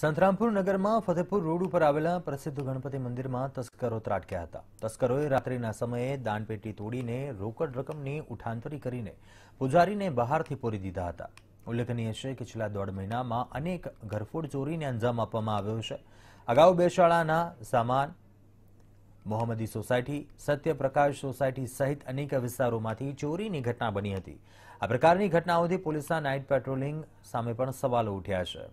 સંતરામપુર નગરમાં ફતેપુર રોડ ઉપર આવેલા પ્રસિદ્ધ ગણપતિ મંદિરમાં તસ્કરો ત્રાટક્યા હતા તસ્કરોએ રાત્રિના સમયે દાનપેટી તોડીને રોકડ રકમની ઉઠાંતરી કરીને પૂજારીને બહારથી પૂરી દીધા હતા ઉલ્લેખનીય છે કે છેલ્લા દોઢ મહિનામાં અનેક ઘરફોડ ચોરીને અંજામ આપવામાં આવ્યો છે અગાઉ બે શાળાના સામાન મોહમ્મદી સોસાયટી સત્યપ્રકાશ સોસાયટી સહિત અનેક વિસ્તારોમાંથી ચોરીની ઘટના બની હતી આ પ્રકારની ઘટનાઓથી પોલીસના નાઇટ પેટ્રોલિંગ સામે પણ સવાલો ઉઠ્યા છે